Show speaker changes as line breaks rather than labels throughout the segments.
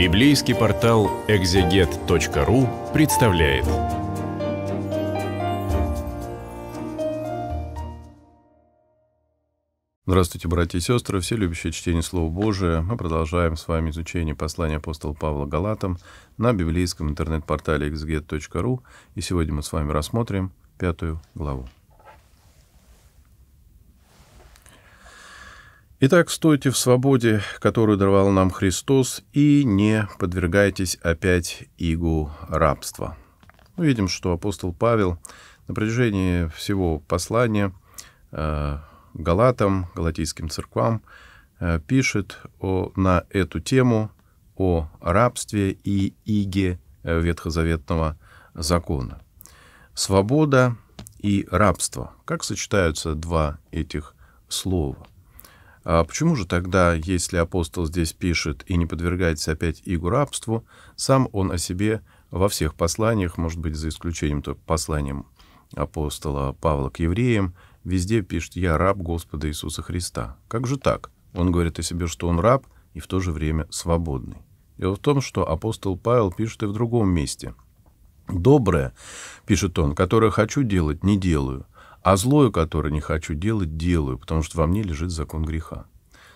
Библейский портал экзегет.ру представляет. Здравствуйте, братья и сестры, все любящие чтение Слова Божия. Мы продолжаем с вами изучение послания апостола Павла Галатам на библейском интернет-портале exeget.ru, И сегодня мы с вами рассмотрим пятую главу. Итак, стойте в свободе, которую даровал нам Христос, и не подвергайтесь опять игу рабства. Мы видим, что апостол Павел на протяжении всего послания э, Галатам, галатийским церквам, э, пишет о, на эту тему о рабстве и иге э, ветхозаветного закона. Свобода и рабство. Как сочетаются два этих слова – а почему же тогда, если апостол здесь пишет и не подвергается опять игу рабству, сам он о себе во всех посланиях, может быть, за исключением только посланием апостола Павла к евреям, везде пишет «Я раб Господа Иисуса Христа». Как же так? Он говорит о себе, что он раб и в то же время свободный. Дело в том, что апостол Павел пишет и в другом месте. «Доброе, — пишет он, — которое хочу делать, не делаю, а злое, которое не хочу делать, делаю, потому что во мне лежит закон греха.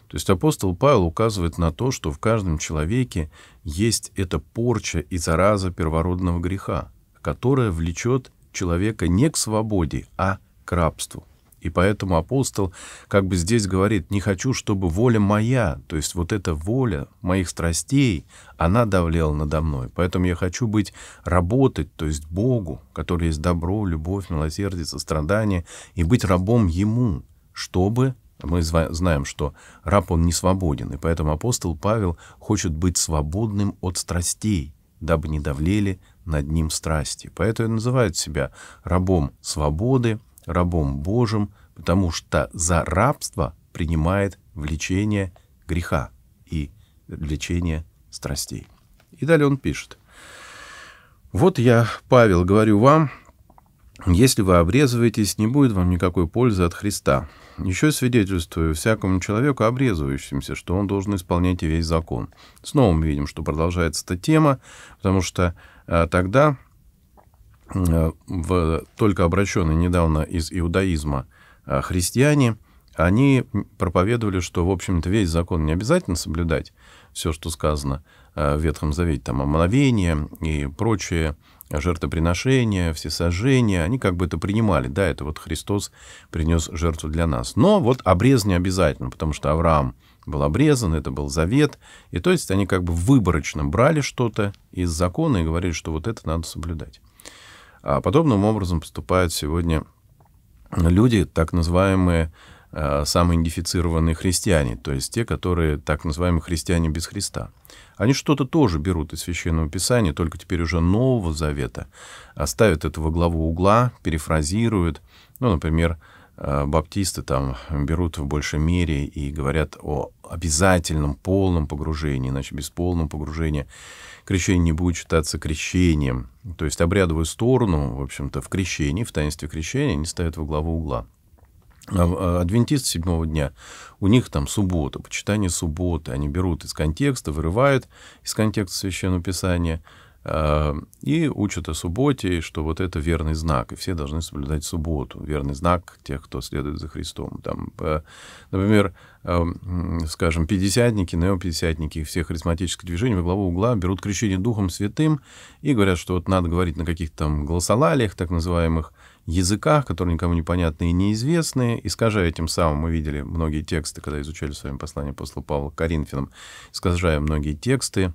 То есть апостол Павел указывает на то, что в каждом человеке есть эта порча и зараза первородного греха, которая влечет человека не к свободе, а к рабству. И поэтому апостол как бы здесь говорит, не хочу, чтобы воля моя, то есть вот эта воля моих страстей, она давлела надо мной. Поэтому я хочу быть, работать, то есть Богу, который есть добро, любовь, милосердие, сострадание, и быть рабом Ему, чтобы мы знаем, что раб, он не свободен, и поэтому апостол Павел хочет быть свободным от страстей, дабы не давлели над ним страсти. Поэтому он называет себя рабом свободы, рабом Божьим, потому что за рабство принимает влечение греха и влечение страстей. И далее он пишет. «Вот я, Павел, говорю вам, если вы обрезываетесь, не будет вам никакой пользы от Христа. Еще свидетельствую всякому человеку, обрезывающимся, что он должен исполнять весь закон. Снова мы видим, что продолжается эта тема, потому что а, тогда в, только обращенные недавно из иудаизма а, христиане, они проповедовали, что, в общем-то, весь закон не обязательно соблюдать, все, что сказано а, в Ветхом Завете, там, омовение и прочее, жертвоприношения, всесожжения, они как бы это принимали. Да, это вот Христос принес жертву для нас. Но вот обрез не обязательно, потому что Авраам был обрезан, это был завет. И то есть они как бы выборочно брали что-то из закона и говорили, что вот это надо соблюдать. А подобным образом поступают сегодня люди, так называемые э, самые христиане, то есть те, которые так называемые христиане без Христа. Они что-то тоже берут из Священного Писания, только теперь уже Нового Завета, а ставят это во главу угла, перефразируют. Ну, например, э, баптисты там берут в большей мере и говорят о обязательном полном погружении, иначе без полного погружения крещение не будет считаться крещением то есть обрядовую сторону, в общем-то, в крещении, в таинстве крещения они ставят во главу угла. А э, адвентисты седьмого дня, у них там суббота, почитание субботы, они берут из контекста, вырывают из контекста Священного Писания, Эм, и учат о субботе, что вот это верный знак, и все должны соблюдать субботу, верный знак тех, кто следует за Христом. Там, э, например, эм, скажем, пятидесятники, неопятидесятники, все харизматические движения во главу угла берут крещение Духом Святым и говорят, что вот надо говорить на каких-то там голосолалиях, так называемых, языках, которые никому непонятны и неизвестны, искажая тем самым, мы видели многие тексты, когда изучали с вами послание апостола Павла к Коринфянам, искажая многие тексты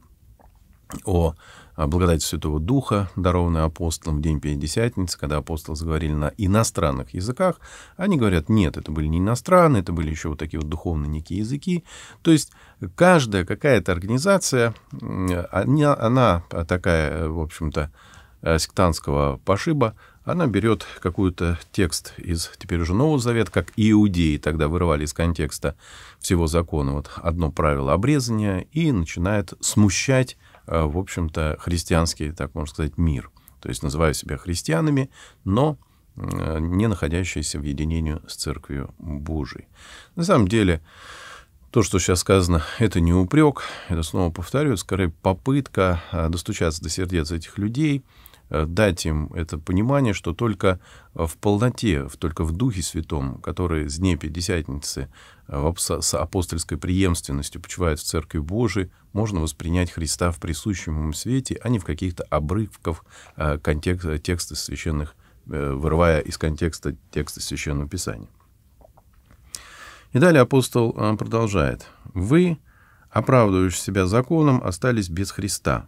о а, благодать Святого Духа, дарованная апостолам в день Пятидесятницы, когда апостолы заговорили на иностранных языках, они говорят, нет, это были не иностранные, это были еще вот такие вот духовные некие языки. То есть каждая какая-то организация, она, она такая, в общем-то, э, сектантского пошиба, она берет какой-то текст из теперь уже Нового Завета, как иудеи тогда вырывали из контекста всего закона вот одно правило обрезания и начинает смущать Э, в общем-то, христианский, так можно сказать, мир. То есть называю себя христианами, но э, не находящиеся в единении с Церковью Божией. На самом деле, то, что сейчас сказано, это не упрек, это снова повторю, скорее попытка э, достучаться до сердец этих людей, Э, дать им это понимание, что только э, в полноте, только в Духе Святом, который с дней Пятидесятницы э, с апостольской преемственностью почивает в Церкви Божией, можно воспринять Христа в присущем ему свете, а не в каких-то обрывках контекста, текста священных, вырывая из контекста текста Священного Писания. И далее апостол продолжает. «Вы, оправдывающие себя законом, остались без Христа»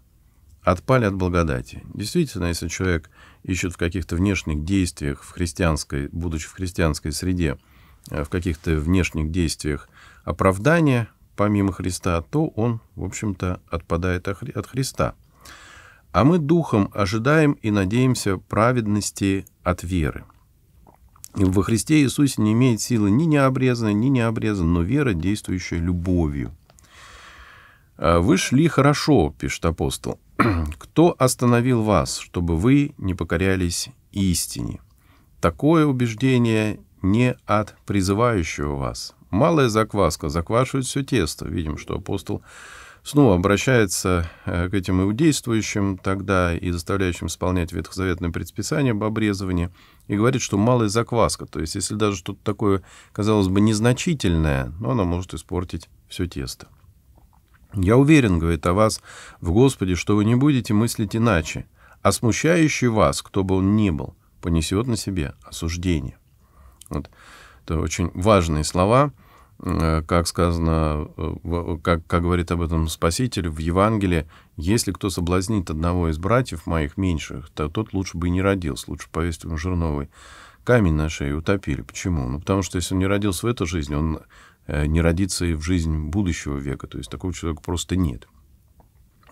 отпали от благодати. Действительно, если человек ищет в каких-то внешних действиях, в христианской, будучи в христианской среде, э, в каких-то внешних действиях оправдания помимо Христа, то он, в общем-то, отпадает от Христа. А мы духом ожидаем и надеемся праведности от веры. И во Христе Иисусе не имеет силы ни необрезанной, ни необрезанной, но вера, действующая любовью – «Э, «Вы шли хорошо», — пишет апостол. «Кто остановил вас, чтобы вы не покорялись истине?» Такое убеждение не от призывающего вас. Малая закваска заквашивает все тесто. Видим, что апостол снова обращается э, к этим иудействующим тогда и заставляющим исполнять ветхозаветное предписание об обрезывании, и говорит, что малая закваска, то есть если даже что-то такое, казалось бы, незначительное, но она может испортить все тесто. «Я уверен, — говорит о вас, — в Господе, что вы не будете мыслить иначе, а смущающий вас, кто бы он ни был, понесет на себе осуждение». Вот. Это очень важные слова, э, как сказано, э, э, как, как говорит об этом Спаситель в Евангелии, «Если кто соблазнит одного из братьев моих меньших, то тот лучше бы и не родился, лучше повесить ему жерновый камень на шее и утопили. Почему? Ну, потому что если он не родился в эту жизнь, он Э, не родиться и в жизнь будущего века. То есть такого человека просто нет.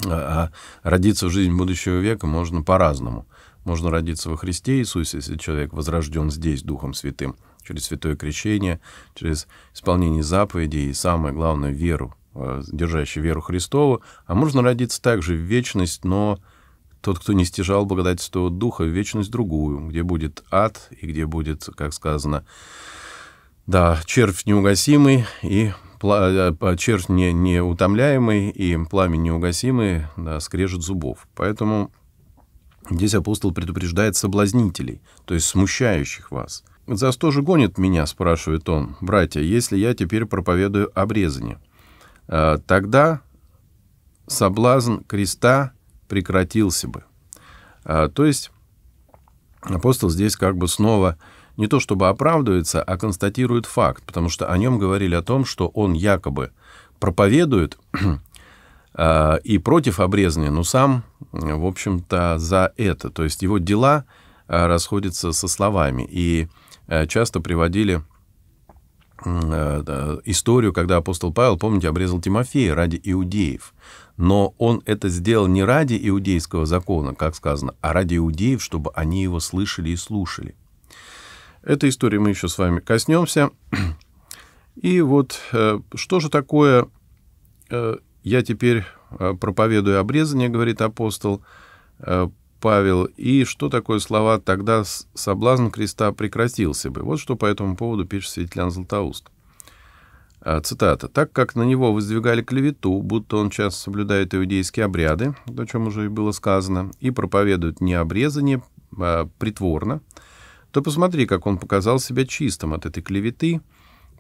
А, а родиться в жизнь будущего века можно по-разному. Можно родиться во Христе Иисусе, если человек возрожден здесь Духом Святым, через святое крещение, через исполнение заповедей и, самое главное, веру, э, держащую веру Христову. А можно родиться также в вечность, но тот, кто не стяжал благодать Святого Духа, в вечность другую, где будет ад и где будет, как сказано, да, червь неугасимый и э, червь не, неутомляемый и пламя неугасимый да, скрежет зубов. Поэтому здесь апостол предупреждает соблазнителей, то есть смущающих вас. «За что же гонит меня?» — спрашивает он. «Братья, если я теперь проповедую обрезание, э, тогда соблазн креста прекратился бы». Э, то есть апостол здесь как бы снова не то чтобы оправдывается, а констатирует факт, потому что о нем говорили о том, что он якобы проповедует а, и против обрезания, но сам, в общем-то, за это. То есть его дела а, расходятся со словами. И а, часто приводили историю, когда апостол Павел, помните, обрезал Тимофея ради иудеев. Но он это сделал не ради иудейского закона, как сказано, а ради иудеев, чтобы они его слышали и слушали. Этой истории мы еще с вами коснемся. И вот э, что же такое э, «я теперь э, проповедую обрезание», говорит апостол Павел, и что такое слова «тогда соблазн креста прекратился бы». Вот что по этому поводу пишет Светлян Златоуст. Цитата. «Так как на него воздвигали клевету, будто он часто соблюдает иудейские обряды, о чем уже и было сказано, и проповедует необрезание а, притворно, — то посмотри, как он показал себя чистым от этой клеветы,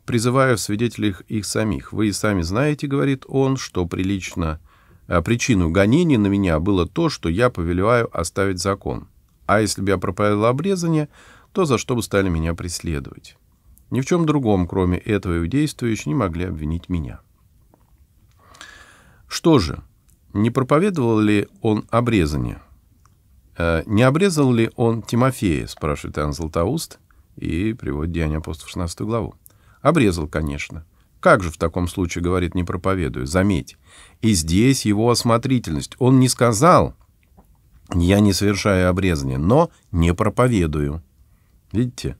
призывая в свидетелях их самих. «Вы и сами знаете, — говорит он, — что прилично... А причину гонений на меня было то, что я повелеваю оставить закон. А если бы я проповедовал обрезание, то за что бы стали меня преследовать? Ни в чем другом, кроме этого иудейства, еще не могли обвинить меня». Что же, не проповедовал ли он обрезание? Э, «Не обрезал ли он Тимофея?» — спрашивает Иоанн Златоуст и приводит Деяния апостолов 16 главу. «Обрезал, конечно. Как же в таком случае, — говорит, — не проповедую? Заметь, и здесь его осмотрительность. Он не сказал, я не совершаю обрезание, но не проповедую. Видите?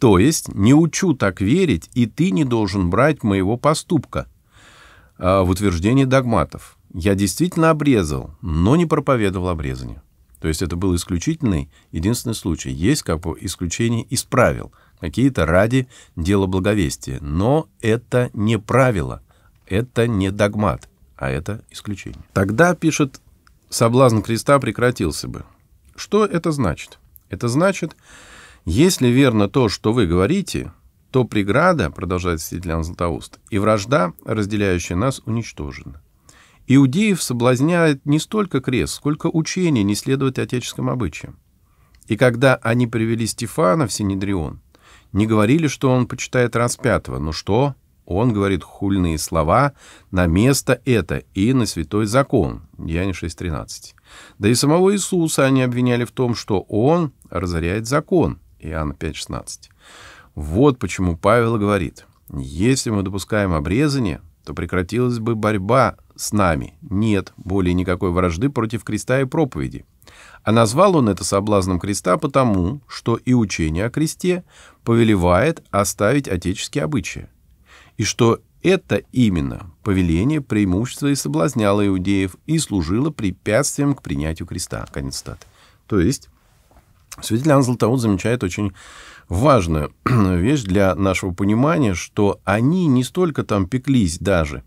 То есть не учу так верить, и ты не должен брать моего поступка а, в утверждении догматов. Я действительно обрезал, но не проповедовал обрезание. То есть это был исключительный, единственный случай. Есть как бы исключение из правил, какие-то ради дела благовестия. Но это не правило, это не догмат, а это исключение. Тогда, пишет, соблазн креста прекратился бы. Что это значит? Это значит, если верно то, что вы говорите, то преграда, продолжает Светлана Златоуст, и вражда, разделяющая нас, уничтожена. Иудеев соблазняет не столько крест, сколько учение не следовать отеческим обычаям. И когда они привели Стефана в Синедрион, не говорили, что он почитает распятого, но что? Он говорит хульные слова на место это и на святой закон. Деяние 6.13. Да и самого Иисуса они обвиняли в том, что он разоряет закон. Иоанна 5.16. Вот почему Павел говорит, если мы допускаем обрезание, то прекратилась бы борьба с нами. Нет более никакой вражды против креста и проповеди. А назвал он это соблазном креста потому, что и учение о кресте повелевает оставить отеческие обычаи. И что это именно повеление преимущества и соблазняло иудеев и служило препятствием к принятию креста. Конец статы. То есть Святитель Анзел Таун замечает очень важную вещь для нашего понимания, что они не столько там пеклись даже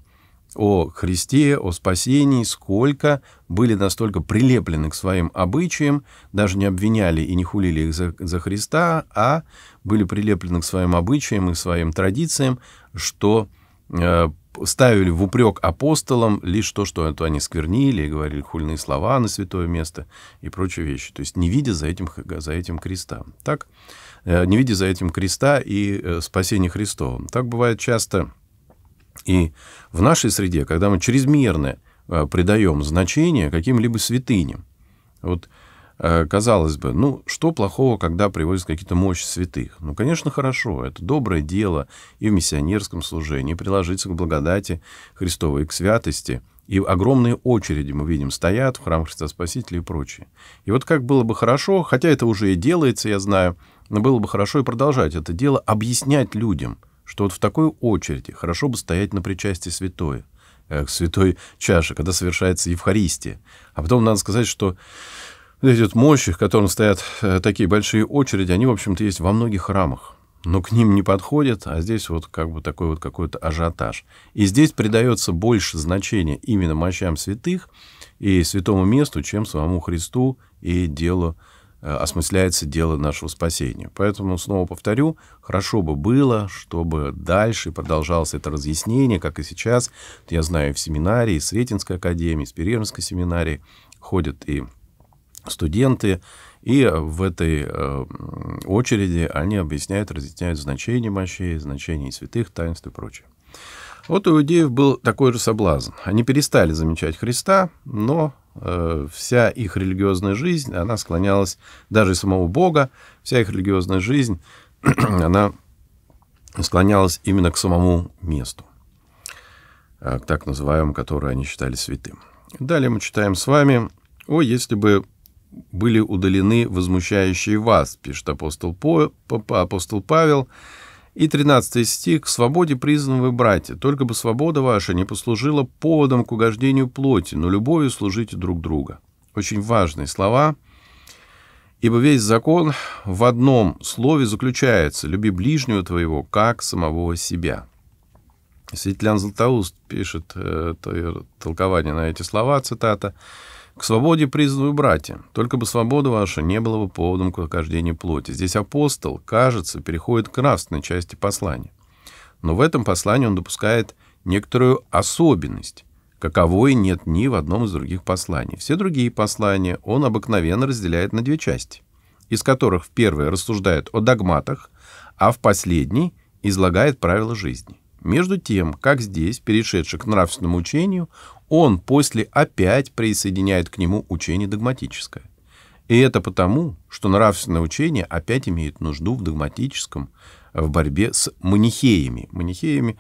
о Христе, о спасении, сколько были настолько прилеплены к своим обычаям, даже не обвиняли и не хулили их за, за Христа, а были прилеплены к своим обычаям и своим традициям, что э, ставили в упрек апостолам лишь то, что это они сквернили и говорили хульные слова на святое место и прочие вещи. То есть не видя за этим, за этим креста. Так? Э, не видя за этим креста и э, спасения Христовым. Так бывает часто и в нашей среде, когда мы чрезмерно э, придаем значение каким-либо святыням. Вот Э, казалось бы, ну что плохого, когда привозят какие-то мощи святых? Ну, конечно, хорошо, это доброе дело и в миссионерском служении, приложиться к благодати Христовой, к святости. И огромные очереди, мы видим, стоят в храм Христа Спасителя и прочее. И вот как было бы хорошо, хотя это уже и делается, я знаю, но было бы хорошо и продолжать это дело, объяснять людям, что вот в такой очереди хорошо бы стоять на причастии святой, э, к святой чаше, когда совершается Евхаристия. А потом надо сказать, что вот эти вот мощи, в которым стоят э, такие большие очереди, они, в общем-то, есть во многих храмах. Но к ним не подходят, а здесь вот как бы такой вот какой-то ажиотаж. И здесь придается больше значения именно мощам святых и святому месту, чем самому Христу и делу, э, осмысляется дело нашего спасения. Поэтому, снова повторю, хорошо бы было, чтобы дальше продолжалось это разъяснение, как и сейчас. Я знаю, в семинарии, Сретенской академии, Спириерской семинарии ходят и студенты, и в этой э, очереди они объясняют, разъясняют значение мощей, значение святых таинств и прочее. Вот у иудеев был такой же соблазн. Они перестали замечать Христа, но э, вся их религиозная жизнь, она склонялась даже самого Бога, вся их религиозная жизнь, она склонялась именно к самому месту, э, к так называемому, которое они считали святым. Далее мы читаем с вами, о, если бы были удалены возмущающие вас, пишет апостол, По, апостол Павел. И 13 стих «К свободе признаны вы, братья, только бы свобода ваша не послужила поводом к угождению плоти, но любовью служите друг друга». Очень важные слова, ибо весь закон в одном слове заключается «люби ближнего твоего, как самого себя». Светлян Златоуст пишет э, толкование на эти слова, «Цитата». К свободе призываю братья, только бы свобода ваша не была бы поводом к охождению плоти. Здесь апостол, кажется, переходит к красной части послания. Но в этом послании он допускает некоторую особенность, каковой нет ни в одном из других посланий. Все другие послания он обыкновенно разделяет на две части, из которых в первой рассуждает о догматах, а в последней излагает правила жизни. Между тем, как здесь, перешедший к нравственному учению, он после опять присоединяет к нему учение догматическое. И это потому, что нравственное учение опять имеет нужду в догматическом, в борьбе с манихеями. Манихеями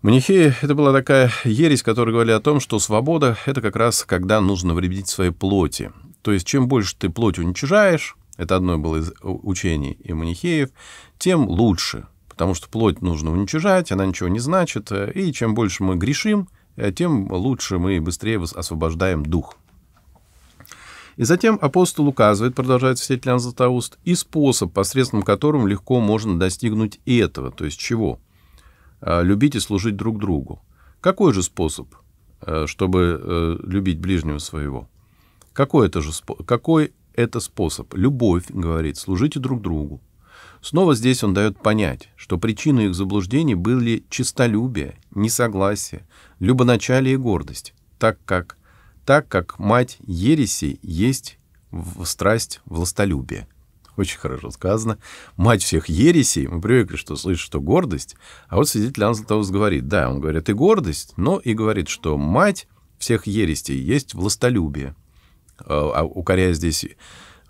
Манихея — это была такая ересь, которая говорила о том, что свобода — это как раз когда нужно вредить своей плоти. То есть чем больше ты плоть уничижаешь, это одно было из э, учений и манихеев, тем лучше потому что плоть нужно уничижать, она ничего не значит, э, и чем больше мы грешим, э, тем лучше мы быстрее освобождаем дух. И затем апостол указывает, продолжает святитель Иоанн Златоуст, и способ, посредством которого легко можно достигнуть этого, то есть чего? А, любить и служить друг другу. Какой же способ, э, чтобы любить ближнего своего? Какой это же какой это способ? Любовь, говорит, служите друг другу. Снова здесь он дает понять, что причиной их заблуждений были честолюбие, несогласие, любоначалие и гордость, так как, так как мать ереси есть в страсть властолюбия. Очень хорошо сказано. Мать всех ересей. Мы привыкли, что слышит, что гордость. А вот свидетель Анзлатоус говорит, да, он говорит и гордость, но и говорит, что мать всех ересей есть властолюбие. А, а укоряя здесь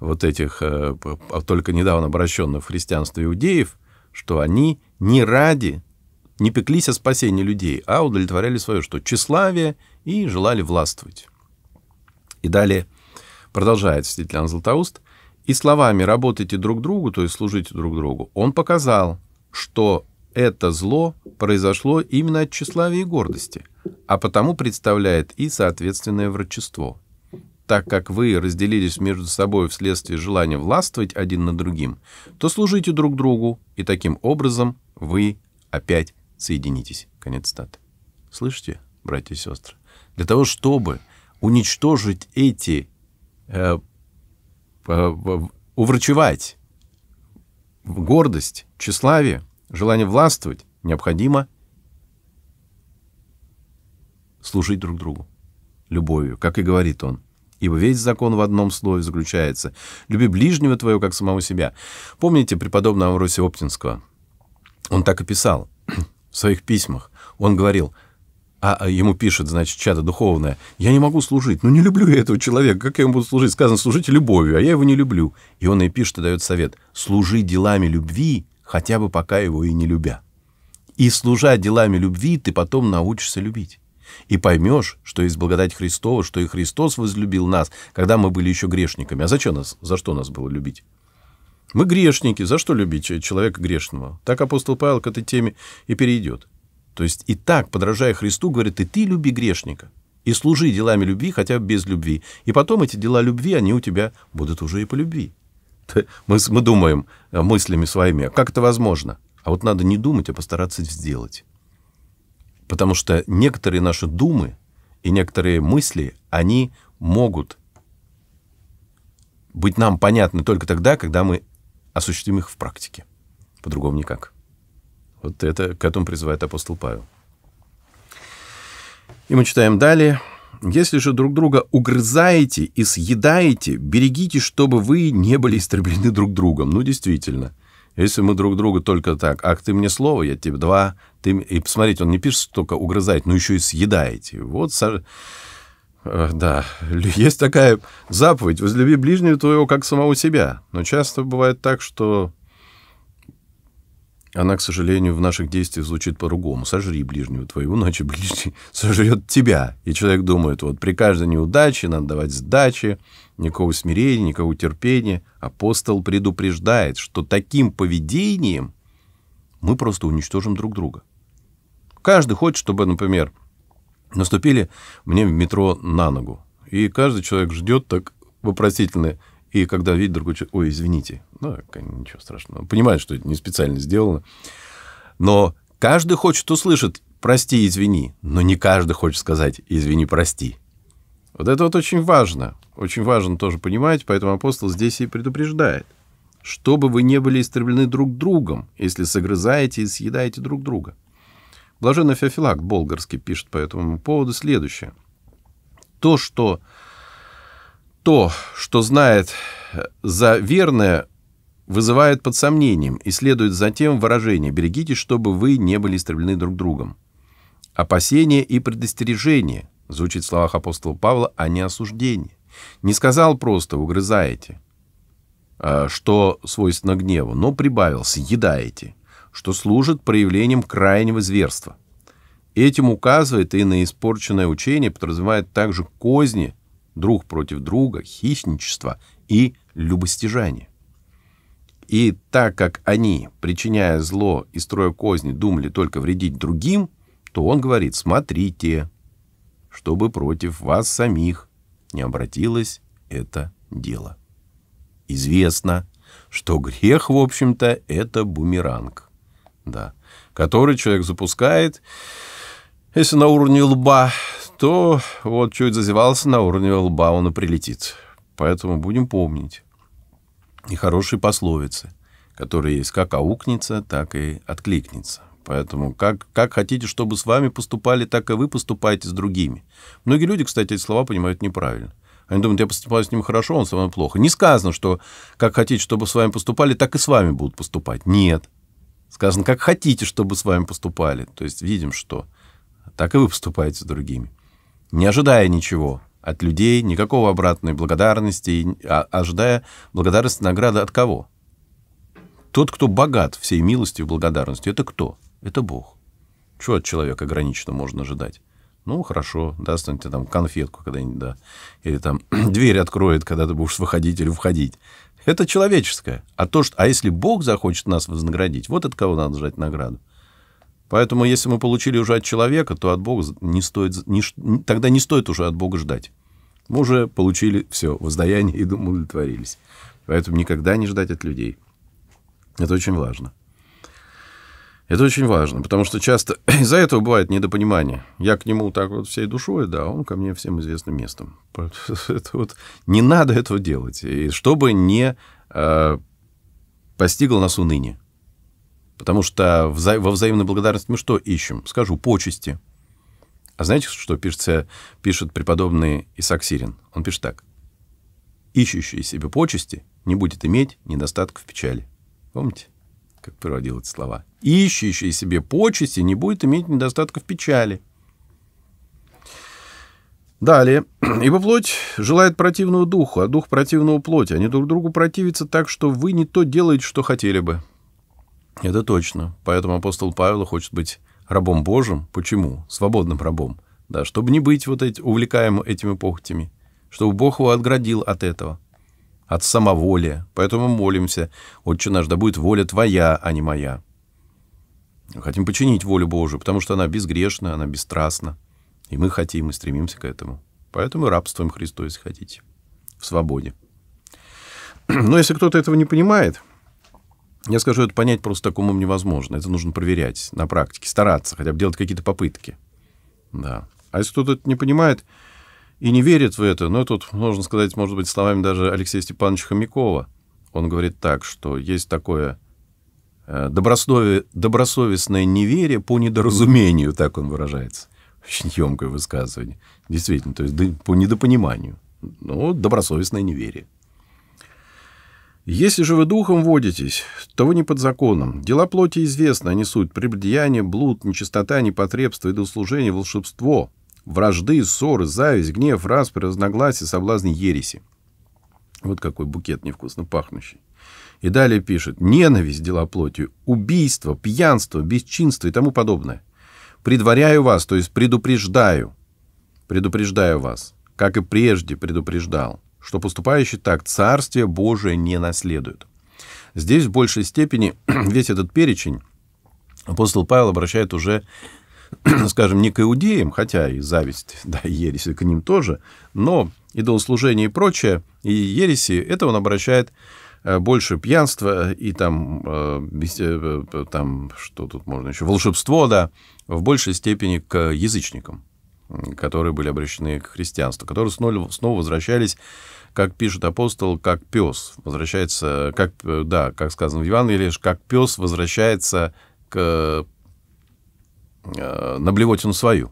вот этих э, а только недавно обращенных в христианство иудеев, что они не ради, не пеклись о спасении людей, а удовлетворяли свое что? Тщеславие и желали властвовать. И далее продолжает Стетлиан Златоуст, и словами «работайте друг другу», то есть служите друг другу, он показал, что это зло произошло именно от тщеславия и гордости, а потому представляет и соответственное врачество – так как вы разделились между собой вследствие желания властвовать один над другим, то служите друг другу, и таким образом вы опять соединитесь». Конец статы. Слышите, братья и сестры? Для того, чтобы уничтожить эти, э, э, уврачевать гордость, тщеславие, желание властвовать, необходимо служить друг другу любовью, как и говорит он ибо весь закон в одном слове заключается. Люби ближнего твоего, как самого себя. Помните преподобного Амвросия Оптинского? Он так и писал в своих письмах. Он говорил, а, а ему пишет, значит, чадо духовное, «Я не могу служить, ну не люблю я этого человека, как я ему буду служить?» Сказано, служите любовью, а я его не люблю. И он и пишет, и дает совет, «Служи делами любви, хотя бы пока его и не любя». И служа делами любви, ты потом научишься любить и поймешь, что есть благодать Христова, что и Христос возлюбил нас, когда мы были еще грешниками. А зачем нас, за что нас было любить? Мы грешники, за что любить э, человека грешного? Так апостол Павел к этой теме и перейдет. То есть и так, подражая Христу, говорит, и ты люби грешника, и служи делами любви, хотя бы без любви. И потом эти дела любви, они у тебя будут уже и по любви. Мы, мы думаем э, мыслями своими, а как это возможно? А вот надо не думать, а постараться сделать. Потому что некоторые наши думы и некоторые мысли, они могут быть нам понятны только тогда, когда мы осуществим их в практике. По-другому никак. Вот это к этому призывает апостол Павел. И мы читаем далее. «Если же друг друга угрызаете и съедаете, берегите, чтобы вы не были истреблены друг другом». Ну, действительно. Если мы друг другу только так, ах, ты мне слово, я тебе два, ты... И посмотрите, он не пишет, только угрызает, но еще и съедаете. Вот, со... Э, да, есть такая заповедь, возлюби ближнего твоего, как самого себя. Но часто бывает так, что она, к сожалению, в наших действиях звучит по-другому. Сожри ближнего твоего, иначе ближний сожрет тебя. И человек думает, вот при каждой неудаче надо давать сдачи, Никакого смирения, никакого терпения. Апостол предупреждает, что таким поведением мы просто уничтожим друг друга. Каждый хочет, чтобы, например, наступили мне в метро на ногу. И каждый человек ждет так вопросительно. И когда видит другой человек, ой, извините, ну, ничего страшного. Понимает, что это не специально сделано. Но каждый хочет услышать «прости, извини», но не каждый хочет сказать «извини, прости». Вот это вот очень важно. Очень важно тоже понимать, поэтому апостол здесь и предупреждает. Чтобы вы не были истреблены друг другом, если согрызаете и съедаете друг друга. Блаженный Феофилакт болгарский пишет по этому поводу следующее. То, что то, что знает э, за верное, вызывает под сомнением и следует затем выражение «берегитесь, чтобы вы не были истреблены друг другом». Опасение и предостережение Звучит в словах апостола Павла, а не осуждение. Не сказал просто «угрызаете», а, что свойственно гневу, но прибавил «съедаете», что служит проявлением крайнего зверства. Этим указывает и на испорченное учение, подразумевает также козни друг против друга, хищничество и любостяжание. И так как они, причиняя зло и строя козни, думали только вредить другим, то он говорит «смотрите» чтобы против вас самих не обратилось это дело. Известно, что грех, в общем-то, это бумеранг, да, который человек запускает, если на уровне лба, то вот чуть зазевался на уровне лба, он и прилетит. Поэтому будем помнить и хорошие пословицы, которые есть как аукнется, так и откликнется. Поэтому как, как хотите, чтобы с вами поступали, так и вы поступаете с другими. Многие люди, кстати, эти слова понимают неправильно. Они думают, я поступаю с ним хорошо, он со мной плохо. Не сказано, что как хотите, чтобы с вами поступали, так и с вами будут поступать. Нет. Сказано, как хотите, чтобы с вами поступали. То есть видим, что так и вы поступаете с другими. Не ожидая ничего от людей, никакого обратной благодарности, а ожидая благодарности награды от кого? Тот, кто богат всей милостью и благодарностью, это кто? Это Бог. Чего от человека ограниченно можно ожидать? Ну, хорошо, даст он тебе там конфетку когда-нибудь, да. Или там дверь откроет, когда ты будешь выходить или входить. Это человеческое. А, то, что, а если Бог захочет нас вознаградить, вот от кого надо ждать награду. Поэтому, если мы получили уже от человека, то от Бога не стоит, не, тогда не стоит уже от Бога ждать. Мы уже получили все, воздаяние и удовлетворились. Поэтому никогда не ждать от людей. Это очень важно. Это очень важно, потому что часто из-за этого бывает недопонимание. Я к нему так вот всей душой, да, он ко мне всем известным местом. Это вот, не надо этого делать, и чтобы не э, постигло нас уныние. Потому что вза во взаимной благодарности мы что ищем? Скажу, почести. А знаете, что пишется, пишет преподобный Исаак Сирин? Он пишет так. «Ищущий себе почести не будет иметь недостатков печали». Помните? как переводил эти слова, ищущий себе почести не будет иметь недостатков печали. Далее. «Ибо плоть желает противного духу, а дух противного плоти. Они друг другу противятся так, что вы не то делаете, что хотели бы». Это точно. Поэтому апостол Павел хочет быть рабом Божьим. Почему? Свободным рабом. Да, чтобы не быть вот эти, увлекаемым этими похотями. Чтобы Бог его отградил от этого от самоволия. Поэтому молимся. Отче наш, да будет воля Твоя, а не моя. Хотим починить волю Божию, потому что она безгрешна, она бесстрастна. И мы хотим и стремимся к этому. Поэтому рабствуем Христу, если хотите. В свободе. Но если кто-то этого не понимает, я скажу, это понять просто такому невозможно. Это нужно проверять на практике, стараться, хотя бы делать какие-то попытки. Да. А если кто-то это не понимает, и не верит в это. Но тут можно сказать, может быть, словами даже Алексея Степановича Хомякова. Он говорит так, что есть такое э, добросовестное неверие по недоразумению, так он выражается. Очень емкое высказывание. Действительно, то есть по недопониманию. Ну, добросовестное неверие. Если же вы духом водитесь, то вы не под законом. Дела плоти известны, они суть. Прибдеяние, блуд, нечистота, непотребство, идолослужение, волшебство. Вражды, ссоры, зависть, гнев, распри, разногласия, соблазны, ереси. Вот какой букет невкусно пахнущий. И далее пишет «ненависть, дела плоти, убийство, пьянство, бесчинство и тому подобное. Предваряю вас, то есть предупреждаю, предупреждаю вас, как и прежде предупреждал, что поступающий так Царствие Божие не наследует». Здесь в большей степени весь этот перечень апостол Павел обращает уже скажем, не к иудеям, хотя и зависть, да, и ереси к ним тоже, но идолослужение и прочее, и ереси, это он обращает э, больше пьянства и там, э, э, там что тут можно еще, волшебство, да, в большей степени к язычникам, которые были обращены к христианству, которые снова, снова возвращались, как пишет апостол, как пес возвращается, как, да, как сказано в Евангелии, как пес возвращается к Э, на блевотину свою.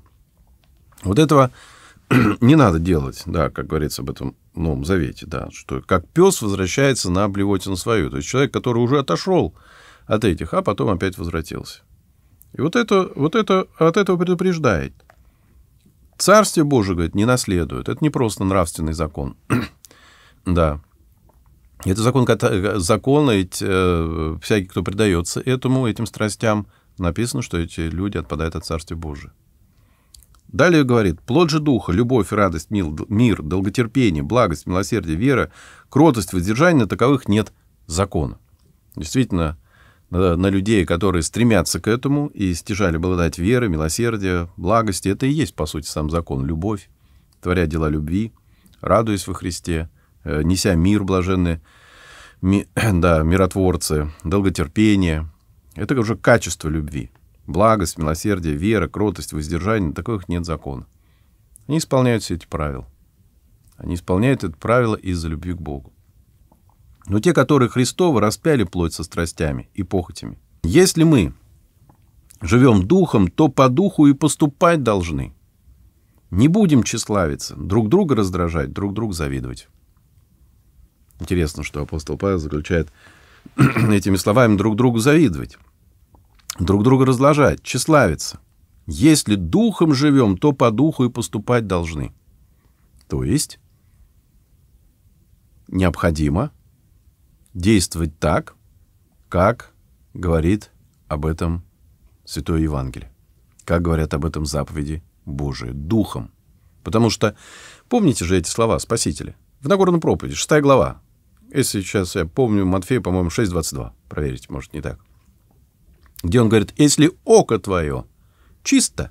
Вот этого не надо делать, да, как говорится об этом Новом Завете, да, что как пес возвращается на блевотину свою. То есть человек, который уже отошел от этих, а потом опять возвратился. И вот это, вот это от этого предупреждает. Царствие Божие, говорит, не наследует. Это не просто нравственный закон. да. Это закон, закон ведь э, всякий, кто предается этому, этим страстям – написано, что эти люди отпадают от Царствия Божия. Далее говорит, плод же духа, любовь, радость, мил, мир, долготерпение, благость, милосердие, вера, кротость, воздержание, на таковых нет закона. Действительно, на, людей, которые стремятся к этому и стяжали благодать веры, милосердия, благости, это и есть, по сути, сам закон, любовь, творя дела любви, радуясь во Христе, э, неся мир блаженный, ми, да, миротворцы, долготерпение, это уже качество любви. Благость, милосердие, вера, кротость, воздержание, таких нет закона. Они исполняют все эти правила. Они исполняют это правило из-за любви к Богу. Но те, которые Христовы, распяли плоть со страстями и похотями. Если мы живем духом, то по духу и поступать должны. Не будем тщеславиться, друг друга раздражать, друг другу завидовать. Интересно, что апостол Павел заключает этими словами друг другу завидовать, друг друга разложать, тщеславиться. Если духом живем, то по духу и поступать должны. То есть необходимо действовать так, как говорит об этом Святое Евангелие, как говорят об этом заповеди Божии, духом. Потому что помните же эти слова Спасителя в Нагорном проповеди, 6 глава, если сейчас я помню, Матфея, по-моему, 6.22, проверить, может, не так, где он говорит, если око твое чисто,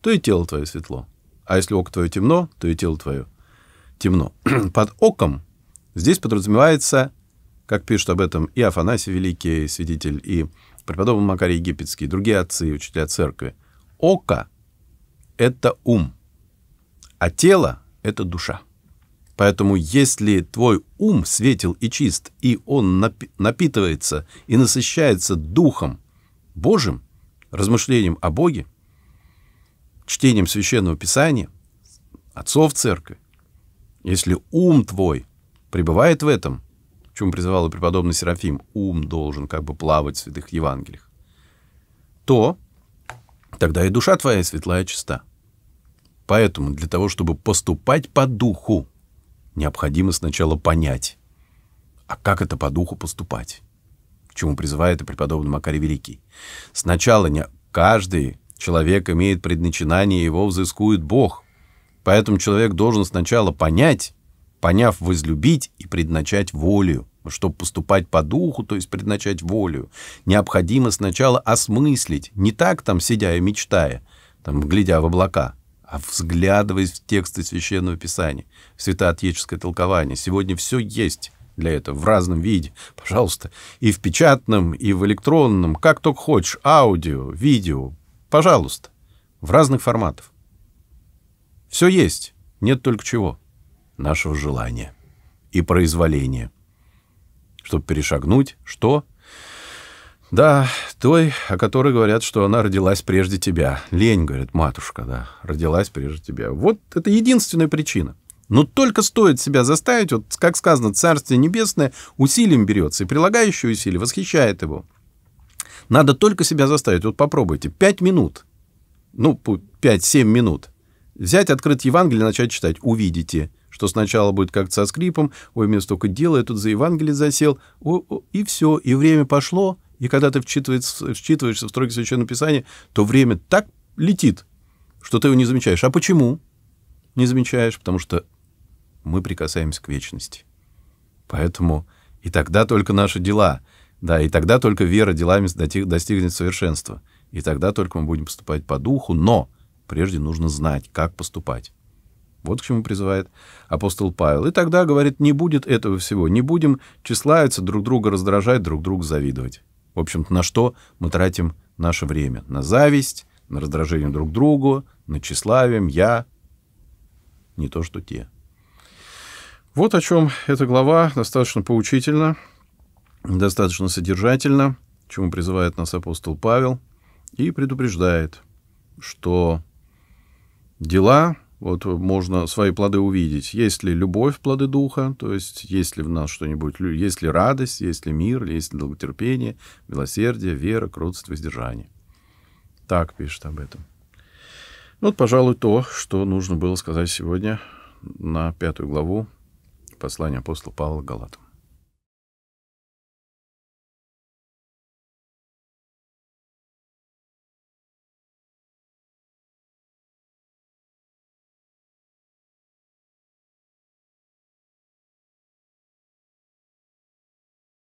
то и тело твое светло, а если око твое темно, то и тело твое темно. Под оком здесь подразумевается, как пишут об этом и Афанасий Великий, свидетель, и преподобный Макарий Египетский, другие отцы и учителя церкви, око — это ум, а тело — это душа. Поэтому если твой ум светел и чист, и он напитывается и насыщается Духом Божьим, размышлением о Боге, чтением Священного Писания, отцов церкви, если ум твой пребывает в этом, к чему призывал и преподобный Серафим, ум должен как бы плавать в святых Евангелиях, то тогда и душа твоя светлая и чиста. Поэтому для того, чтобы поступать по духу, необходимо сначала понять, а как это по духу поступать, к чему призывает и преподобный Макарий Великий. Сначала не каждый человек имеет предначинание, его взыскует Бог. Поэтому человек должен сначала понять, поняв, возлюбить и предначать волю. Чтобы поступать по духу, то есть предначать волю, необходимо сначала осмыслить, не так там сидя и мечтая, там, глядя в облака, а взглядываясь в тексты Священного Писания, в святоотеческое толкование. Сегодня все есть для этого в разном виде. Пожалуйста, и в печатном, и в электронном, как только хочешь, аудио, видео, пожалуйста, в разных форматах. Все есть, нет только чего. Нашего желания и произволения. Чтобы перешагнуть, что? Да, той, о которой говорят, что она родилась прежде тебя. Лень, говорит, матушка, да, родилась прежде тебя. Вот это единственная причина. Но только стоит себя заставить, вот, как сказано, Царствие Небесное усилием берется, и прилагающее усилие восхищает его. Надо только себя заставить. Вот попробуйте. Пять минут. Ну, пять-семь минут. Взять, открыть Евангелие, начать читать. Увидите, что сначала будет как со скрипом. Ой, мне столько дела, я тут за Евангелие засел. О, о, и все, и время пошло. И когда ты вчитываешься, в строки Священного Писания, то время так летит, что ты его не замечаешь. А почему не замечаешь? Потому что мы прикасаемся к вечности. Поэтому и тогда только наши дела, да, и тогда только вера делами достигнет совершенства. И тогда только мы будем поступать по духу, но прежде нужно знать, как поступать. Вот к чему призывает апостол Павел. И тогда, говорит, не будет этого всего, не будем тщеславиться, друг друга раздражать, друг друга завидовать. В общем-то, на что мы тратим наше время? На зависть, на раздражение друг другу, на тщеславие, я, не то что те. Вот о чем эта глава достаточно поучительно, достаточно содержательно, чему призывает нас апостол Павел и предупреждает, что дела вот можно свои плоды увидеть. Есть ли любовь, плоды духа, то есть есть ли в нас что-нибудь, есть ли радость, есть ли мир, есть ли долготерпение, милосердие, вера, кротость, воздержание. Так пишет об этом. Ну, вот, пожалуй, то, что нужно было сказать сегодня на пятую главу послания апостола Павла Галатам.